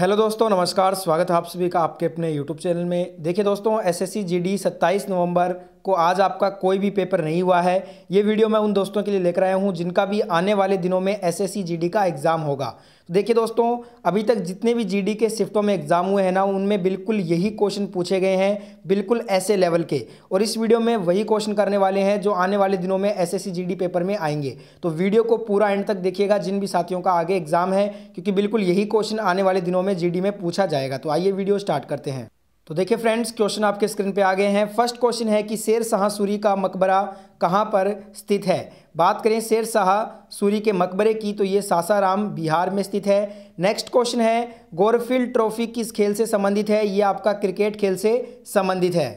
hello दोस्तों नमस्कार स्वागत है आप सभी का आपके अपने यूट्यूब चैनल में देखिए दोस्तों एसएससी जीडी 27 नवंबर को आज आपका कोई भी पेपर नहीं हुआ है ये वीडियो मैं उन दोस्तों के लिए लेकर आया हूँ जिनका भी आने वाले दिनों में एसएससी जीडी का एग्ज़ाम होगा तो देखिए दोस्तों अभी तक जितने भी जीडी के शिफ्टों में एग्ज़ाम हुए हैं ना उनमें बिल्कुल यही क्वेश्चन पूछे गए हैं बिल्कुल ऐसे लेवल के और इस वीडियो में वही क्वेश्चन करने वाले हैं जो आने वाले दिनों में एस एस पेपर में आएंगे तो वीडियो को पूरा एंड तक देखिएगा जिन भी साथियों का आगे एग्ज़ाम है क्योंकि बिल्कुल यही क्वेश्चन आने वाले दिनों में जी में पूछा जाएगा तो आइए वीडियो स्टार्ट करते हैं तो देखिए फ्रेंड्स क्वेश्चन आपके स्क्रीन पे आ गए हैं फर्स्ट क्वेश्चन है कि शेर शाह सूरी का मकबरा कहाँ पर स्थित है बात करें शेर शाह सूरी के मकबरे की तो ये सासाराम बिहार में स्थित है नेक्स्ट क्वेश्चन है गोरफील्ड ट्रॉफी किस खेल से संबंधित है ये आपका क्रिकेट खेल से संबंधित है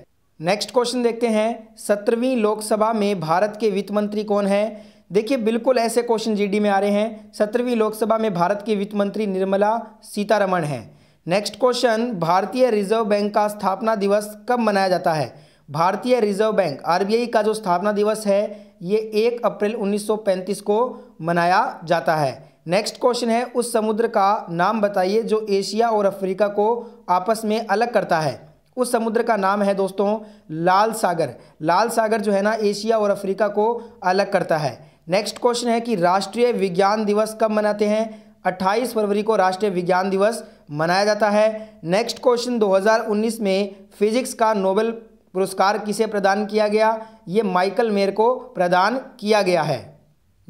नेक्स्ट क्वेश्चन देखते हैं सत्रहवीं लोकसभा में भारत के वित्त मंत्री कौन है देखिए बिल्कुल ऐसे क्वेश्चन जीडी में आ रहे हैं सत्रहवीं लोकसभा में भारत के वित्त मंत्री निर्मला सीतारमण हैं नेक्स्ट क्वेश्चन भारतीय रिजर्व बैंक का स्थापना दिवस कब मनाया जाता है भारतीय रिजर्व बैंक आर का जो स्थापना दिवस है ये एक अप्रैल 1935 को मनाया जाता है नेक्स्ट क्वेश्चन है उस समुद्र का नाम बताइए जो एशिया और अफ्रीका को आपस में अलग करता है उस समुद्र का नाम है दोस्तों लाल सागर लाल सागर जो है ना एशिया और अफ्रीका को अलग करता है नेक्स्ट क्वेश्चन है कि राष्ट्रीय विज्ञान दिवस कब मनाते हैं 28 फरवरी को राष्ट्रीय विज्ञान दिवस मनाया जाता है नेक्स्ट क्वेश्चन 2019 में फिजिक्स का नोबेल पुरस्कार किसे प्रदान किया गया ये माइकल मेयर को प्रदान किया गया है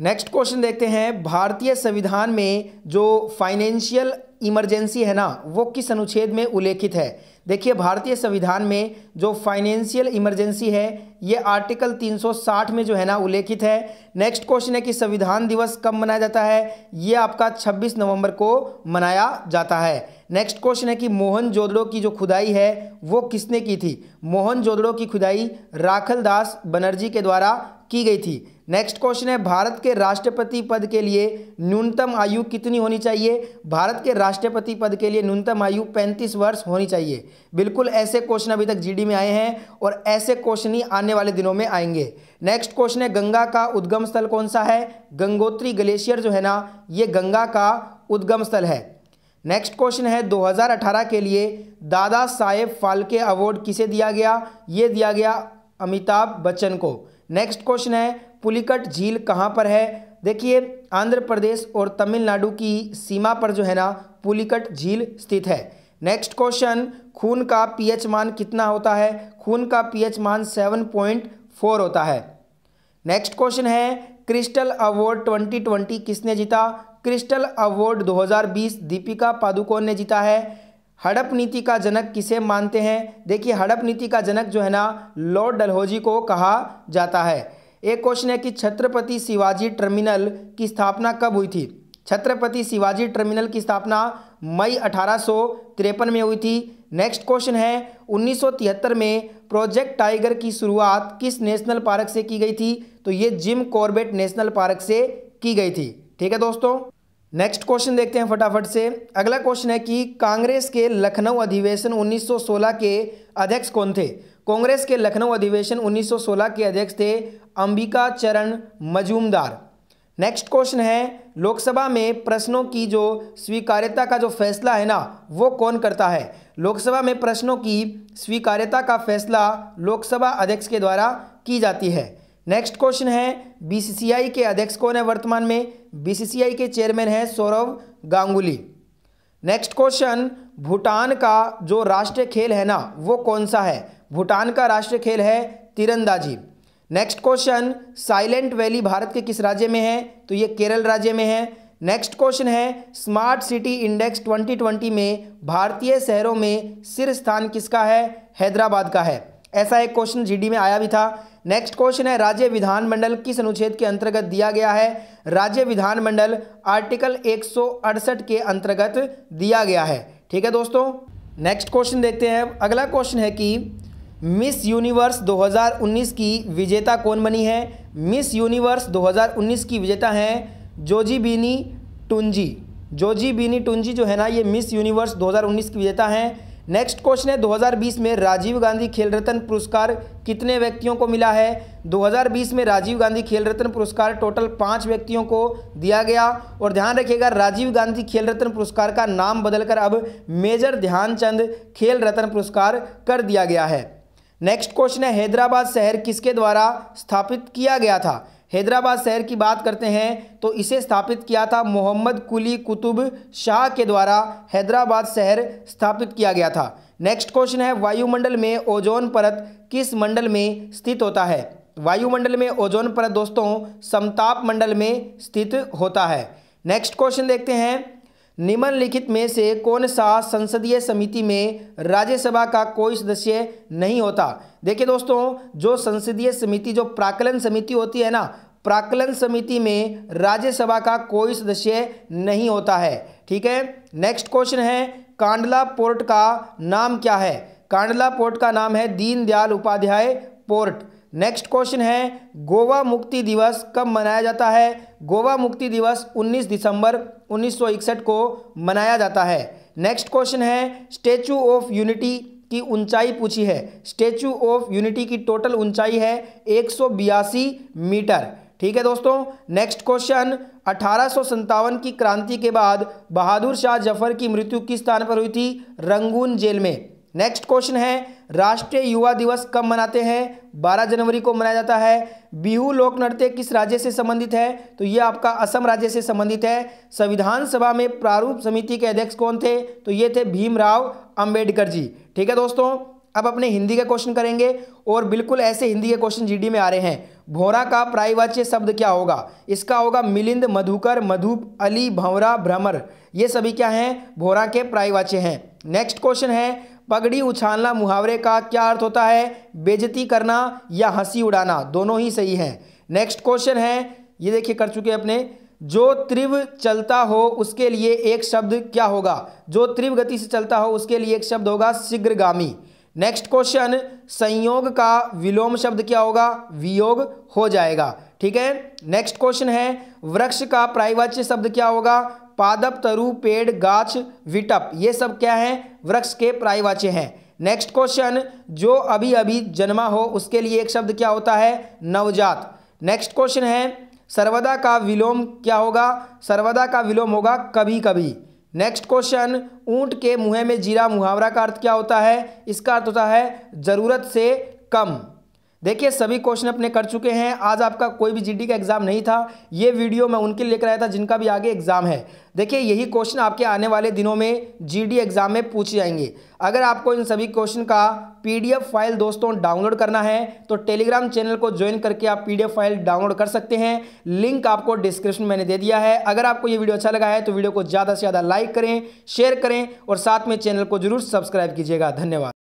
नेक्स्ट क्वेश्चन देखते हैं भारतीय संविधान में जो फाइनेंशियल इमरजेंसी है ना वो किस अनुच्छेद में उल्लेखित है देखिए भारतीय संविधान में जो फाइनेंशियल इमरजेंसी है ये आर्टिकल 360 में जो है ना उल्लेखित है नेक्स्ट क्वेश्चन है कि संविधान दिवस कब मनाया जाता है ये आपका 26 नवंबर को मनाया जाता है नेक्स्ट क्वेश्चन है कि मोहन जोदड़ो की जो खुदाई है वो किसने की थी मोहन जोदड़ो की खुदाई राखल दास बनर्जी के द्वारा की गई थी नेक्स्ट क्वेश्चन है भारत के राष्ट्रपति पद के लिए न्यूनतम आयु कितनी होनी चाहिए भारत के राष्ट्रपति पद के लिए न्यूनतम आयु 35 वर्ष होनी चाहिए बिल्कुल ऐसे क्वेश्चन अभी तक जीडी में आए हैं और ऐसे क्वेश्चन ही आने वाले दिनों में आएंगे नेक्स्ट क्वेश्चन है गंगा का उद्गम स्थल कौन सा है गंगोत्री ग्लेशियर जो है ना ये गंगा का उद्गम स्थल है नेक्स्ट क्वेश्चन है 2018 के लिए दादा साहेब फाल्के अवार्ड किसे दिया गया ये दिया गया अमिताभ बच्चन को नेक्स्ट क्वेश्चन है पुलिकट झील कहाँ पर है देखिए आंध्र प्रदेश और तमिलनाडु की सीमा पर जो है ना पुलिकट झील स्थित है नेक्स्ट क्वेश्चन खून का पीएच मान कितना होता है खून का पीएच मान सेवन पॉइंट फोर होता है नेक्स्ट क्वेश्चन है क्रिस्टल अवार्ड 2020 किसने जीता क्रिस्टल अवार्ड 2020 दीपिका पादुकोण ने जीता है हड़प नीति का जनक किसे मानते हैं देखिए हड़प नीति का जनक जो है ना लॉर्ड डलहौजी को कहा जाता है एक क्वेश्चन है कि छत्रपति शिवाजी टर्मिनल की स्थापना कब हुई थी छत्रपति शिवाजी टर्मिनल की स्थापना मई अठारह में हुई थी नेक्स्ट क्वेश्चन है 1973 में प्रोजेक्ट टाइगर की शुरुआत किस नेशनल पार्क से की गई थी तो ये जिम कॉर्बेट नेशनल पार्क से की गई थी ठीक है दोस्तों नेक्स्ट क्वेश्चन देखते हैं फटाफट से अगला क्वेश्चन है कि कांग्रेस के लखनऊ अधिवेशन 1916 के अध्यक्ष कौन थे कांग्रेस के लखनऊ अधिवेशन 1916 के अध्यक्ष थे अंबिका चरण मजूमदार नेक्स्ट क्वेश्चन है लोकसभा में प्रश्नों की जो स्वीकार्यता का जो फैसला है ना वो कौन करता है लोकसभा में प्रश्नों की स्वीकार्यता का फैसला लोकसभा अध्यक्ष के द्वारा की जाती है नेक्स्ट क्वेश्चन है बीसीसीआई के अध्यक्ष कौन है वर्तमान में बीसीसीआई के चेयरमैन हैं सौरव गांगुली नेक्स्ट क्वेश्चन भूटान का जो राष्ट्रीय खेल है ना वो कौन सा है भूटान का राष्ट्रीय खेल है तीरंदाजी next question silent valley Bharat के किस राज्य में है तो ये केरल राज्य में है नेक्स्ट क्वेश्चन है स्मार्ट सिटी इंडेक्स 2020 में भारतीय शहरों में सिर स्थान किसका है हैदराबाद का है ऐसा एक क्वेश्चन जीडी में आया भी था नेक्स्ट क्वेश्चन है राज्य विधानमंडल किस अनुच्छेद के अंतर्गत दिया गया है राज्य विधानमंडल आर्टिकल एक के अंतर्गत दिया गया है ठीक है दोस्तों नेक्स्ट क्वेश्चन देखते हैं अगला क्वेश्चन है कि मिस यूनिवर्स 2019 की विजेता कौन बनी है मिस यूनिवर्स 2019 की विजेता हैं बीनी टुंजी बीनी टुंजी जो है ना ये मिस यूनिवर्स 2019 की विजेता हैं नेक्स्ट क्वेश्चन है 2020 में राजीव गांधी खेल रत्न पुरस्कार कितने व्यक्तियों को मिला है 2020 में राजीव गांधी खेल रत्न पुरस्कार टोटल पाँच व्यक्तियों को दिया गया और ध्यान रखिएगा राजीव गांधी खेल रत्न पुरस्कार का नाम बदलकर अब मेजर ध्यानचंद खेल रत्न पुरस्कार कर दिया गया है नेक्स्ट क्वेश्चन है हैदराबाद शहर किसके द्वारा स्थापित किया गया था हैदराबाद शहर की बात करते हैं तो इसे स्थापित किया था मोहम्मद कुली कुतुब शाह के द्वारा हैदराबाद शहर स्थापित किया गया था नेक्स्ट क्वेश्चन है वायुमंडल में ओजोन परत किस मंडल में स्थित होता है वायुमंडल में ओजोन परत दोस्तों समताप मंडल में स्थित होता है नेक्स्ट क्वेश्चन देखते हैं निम्नलिखित में से कौन सा संसदीय समिति में राज्यसभा का कोई सदस्य नहीं होता देखिए दोस्तों जो संसदीय समिति जो प्राकलन समिति होती है ना प्राकलन समिति में राज्यसभा का कोई सदस्य नहीं होता है ठीक है नेक्स्ट क्वेश्चन है कांडला पोर्ट का नाम क्या है कांडला पोर्ट का नाम है Deendayal Upadhyaya port next question है गोवा मुक्ति दिवस कब मनाया जाता है गोवा मुक्ति दिवस 19 दिसंबर 1961 को मनाया जाता है नेक्स्ट क्वेश्चन है स्टेचू ऑफ यूनिटी की ऊंचाई पूछी है स्टेचू ऑफ यूनिटी की टोटल ऊंचाई है एक मीटर ठीक है दोस्तों नेक्स्ट क्वेश्चन अठारह की क्रांति के बाद बहादुर शाह जफर की मृत्यु किस स्थान पर हुई थी रंगून जेल में नेक्स्ट क्वेश्चन है राष्ट्रीय युवा दिवस कब मनाते हैं 12 जनवरी को मनाया जाता है बिहू लोक नृत्य किस राज्य से संबंधित है तो ये आपका असम राज्य से संबंधित है संविधान सभा में प्रारूप समिति के अध्यक्ष कौन थे तो ये थे भीमराव अंबेडकर जी ठीक है दोस्तों अब अपने हिंदी के क्वेश्चन करेंगे और बिल्कुल ऐसे हिंदी के क्वेश्चन जी में आ रहे हैं भोरा का प्रायवाच्य शब्द क्या होगा इसका होगा मिलिंद मधुकर मधुप अली भंवरा भ्रमर ये सभी क्या हैं भोरा के प्रायवाच्य हैं नेक्स्ट क्वेश्चन है पगड़ी उछालना मुहावरे का क्या अर्थ होता है बेजती करना या हंसी उड़ाना दोनों ही सही हैं नेक्स्ट क्वेश्चन है ये देखिए कर चुके अपने जो त्रिव चलता हो उसके लिए एक शब्द क्या होगा जो त्रिव गति से चलता हो उसके लिए एक शब्द होगा शीघ्रगामी नेक्स्ट क्वेश्चन संयोग का विलोम शब्द क्या होगा वियोग हो जाएगा ठीक है नेक्स्ट क्वेश्चन है वृक्ष का प्राइवाच्य शब्द क्या होगा पादप तरु पेड़ गाछ विटप ये सब क्या है वृक्ष के प्रायवाच्य हैं नेक्स्ट क्वेश्चन जो अभी अभी जन्मा हो उसके लिए एक शब्द क्या होता है नवजात नेक्स्ट क्वेश्चन है सर्वदा का विलोम क्या होगा सर्वदा का विलोम होगा कभी कभी नेक्स्ट क्वेश्चन ऊंट के मुँह में जीरा मुहावरा का अर्थ क्या होता है इसका अर्थ होता है ज़रूरत से कम देखिए सभी क्वेश्चन अपने कर चुके हैं आज आपका कोई भी जीडी का एग्जाम नहीं था ये वीडियो मैं उनके लिए कराया था जिनका भी आगे एग्जाम है देखिए यही क्वेश्चन आपके आने वाले दिनों में जीडी एग्जाम में पूछे जाएंगे अगर आपको इन सभी क्वेश्चन का पीडीएफ फाइल दोस्तों डाउनलोड करना है तो टेलीग्राम चैनल को ज्वाइन करके आप पी फाइल डाउनलोड कर सकते हैं लिंक आपको डिस्क्रिप्शन मैंने दे दिया है अगर आपको ये वीडियो अच्छा लगा है तो वीडियो को ज़्यादा से ज़्यादा लाइक करें शेयर करें और साथ में चैनल को जरूर सब्सक्राइब कीजिएगा धन्यवाद